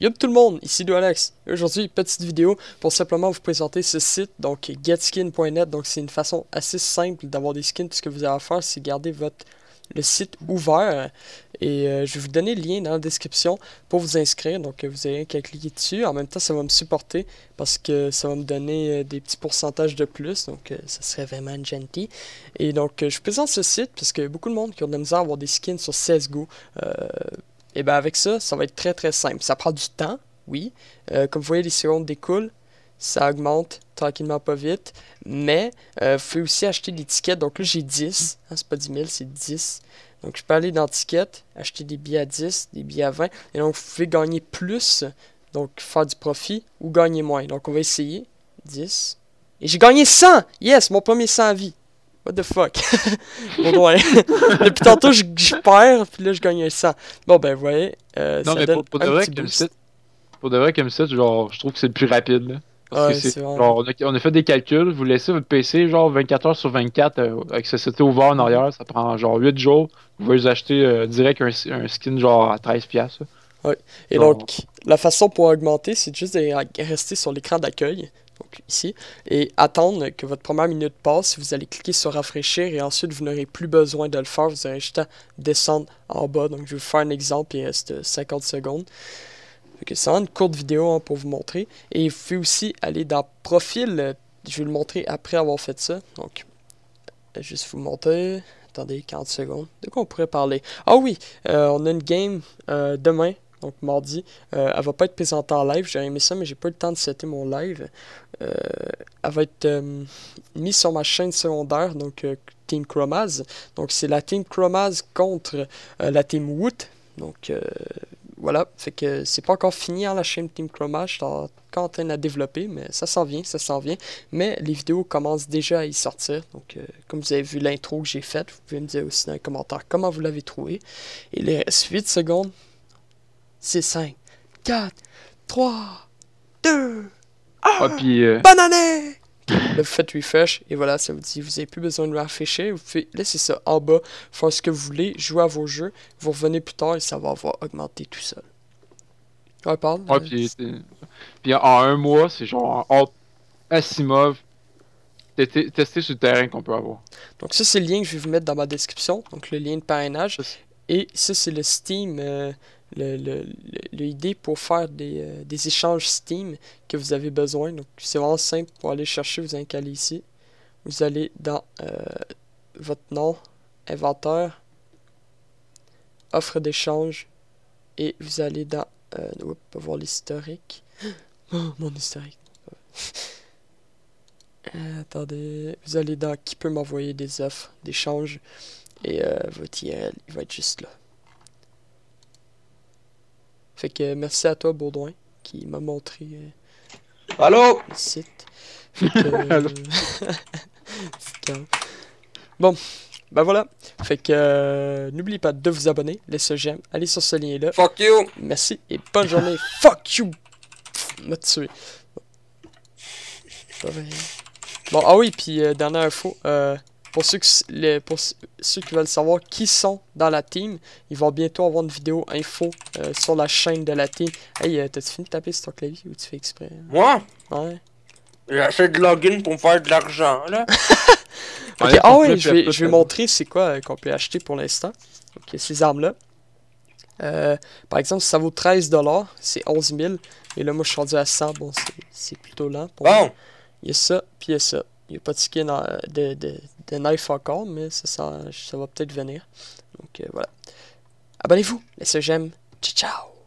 Yo tout le monde, ici de Alex. Aujourd'hui, petite vidéo pour simplement vous présenter ce site, donc getskin.net. Donc c'est une façon assez simple d'avoir des skins. Tout ce que vous avez à faire, c'est garder votre le site ouvert. Et euh, je vais vous donner le lien dans la description pour vous inscrire. Donc euh, vous avez qu'à cliquer dessus. En même temps, ça va me supporter parce que ça va me donner euh, des petits pourcentages de plus. Donc ça serait vraiment gentil. Et donc je vous présente ce site parce que beaucoup de monde qui ont de la misère à avoir des skins sur CSGO. Et eh bien avec ça, ça va être très très simple. Ça prend du temps, oui. Euh, comme vous voyez, les secondes découlent. Ça augmente tranquillement, pas vite. Mais euh, vous pouvez aussi acheter des tickets. Donc là, j'ai 10. Hein, c'est pas 10 000, c'est 10. Donc je peux aller dans tickets, acheter des billets à 10, des billets à 20. Et donc vous pouvez gagner plus, donc faire du profit, ou gagner moins. Donc on va essayer. 10. Et j'ai gagné 100! Yes, mon premier 100 à vie. What the fuck? bon, Depuis tantôt, je, perds, puis là, je gagne un 100. Bon, ben, vous voyez. Euh, non, ça mais donne pour, de vrai, comme site, pour de vrai, comme ça, genre, je trouve que c'est le plus rapide. Parce ouais, que c'est, genre, on, a, fait des calculs, vous laissez votre PC genre 24 heures sur 24 euh, avec ce site ouvert en arrière, ça prend genre 8 jours. Vous pouvez acheter euh, direct un, skin genre à 13$. Ouais. Et donc, la façon pour augmenter, c'est juste de rester sur l'écran d'accueil donc ici, et attendre que votre première minute passe. Vous allez cliquer sur rafraîchir et ensuite vous n'aurez plus besoin de le faire. Vous aurez juste à descendre en bas. Donc je vais vous faire un exemple, il reste 50 secondes. c'est une courte vidéo hein, pour vous montrer. Et vous pouvez aussi aller dans profil. Je vais le montrer après avoir fait ça. Donc, juste vous montrer. Attendez, 40 secondes. De quoi on pourrait parler? Ah oui, euh, on a une game euh, demain donc mardi. Euh, elle va pas être présentée en live, j'ai aimé ça, mais j'ai pas eu le temps de setter mon live. Euh, elle va être euh, mise sur ma chaîne secondaire, donc euh, Team Chromaz. Donc c'est la Team Chromaz contre la Team Wood. Donc voilà, que c'est pas encore fini à hein, la chaîne Team Chromaz je suis encore en train de développer, mais ça s'en vient, ça s'en vient. Mais les vidéos commencent déjà à y sortir, donc comme vous avez vu l'intro que j'ai faite, vous pouvez me dire aussi dans les commentaires comment vous l'avez trouvé. Il reste 8 secondes, c'est 5, 4, 3, 2, 1. Ah, puis, euh, Bonne année! le vous faites refresh et voilà, ça vous dit vous n'avez plus besoin de l'afficher, Vous pouvez ça en bas, faire ce que vous voulez, jouez à vos jeux, vous revenez plus tard et ça va avoir augmenté tout seul. on parle Ouais, euh, puis, puis en un mois, c'est genre en Asimov tester sur le terrain qu'on peut avoir. Donc ça, c'est le lien que je vais vous mettre dans ma description. Donc le lien de parrainage. Et ça, c'est le Steam. Euh, L'idée pour faire euh, des, échanges Steam que vous avez besoin. Donc c'est vraiment simple pour aller chercher, vous allez ici. Vous allez dans euh, votre nom, inventaire, offre d'échange et vous allez dans euh, on voir l'historique. Oh, mon historique. Euh, attendez, vous allez dans qui peut m'envoyer des offres d'échange et votre IRL, il va être juste là. Fait que merci à toi, Baudouin, qui m'a montré euh, Allô? Fait euh, bon, ben voilà. Fait que euh, n'oubliez pas de vous abonner, laissez un j'aime, allez sur ce lien-là. Fuck you! Merci et bonne journée. Fuck you! M'a tué. Bon, ah oui, puis dernière info, euh, pour ceux, qui, veulent savoir qui sont dans la team, ils vont bientôt avoir une vidéo info euh, sur la chaîne de la team. Hey, euh, t'as-tu fini de taper sur ton clavier ou tu fais exprès? Moi? Ouais. acheté de login pour me faire de l'argent, là. ah oui, je vais, montrer c'est quoi euh, qu'on peut acheter pour l'instant. Ok, ces armes-là. par exemple, ça vaut 13$, c'est 11 000. Et là, moi, je suis rendu à 100. Bon, c'est plutôt lent. bon! Il y a ça, puis il y a ça. Il n'y a pas de skin de, de Knife encore, mais ça, va peut-être venir. Donc euh, voilà. Abonnez-vous, laissez un j'aime. Ciao, ciao!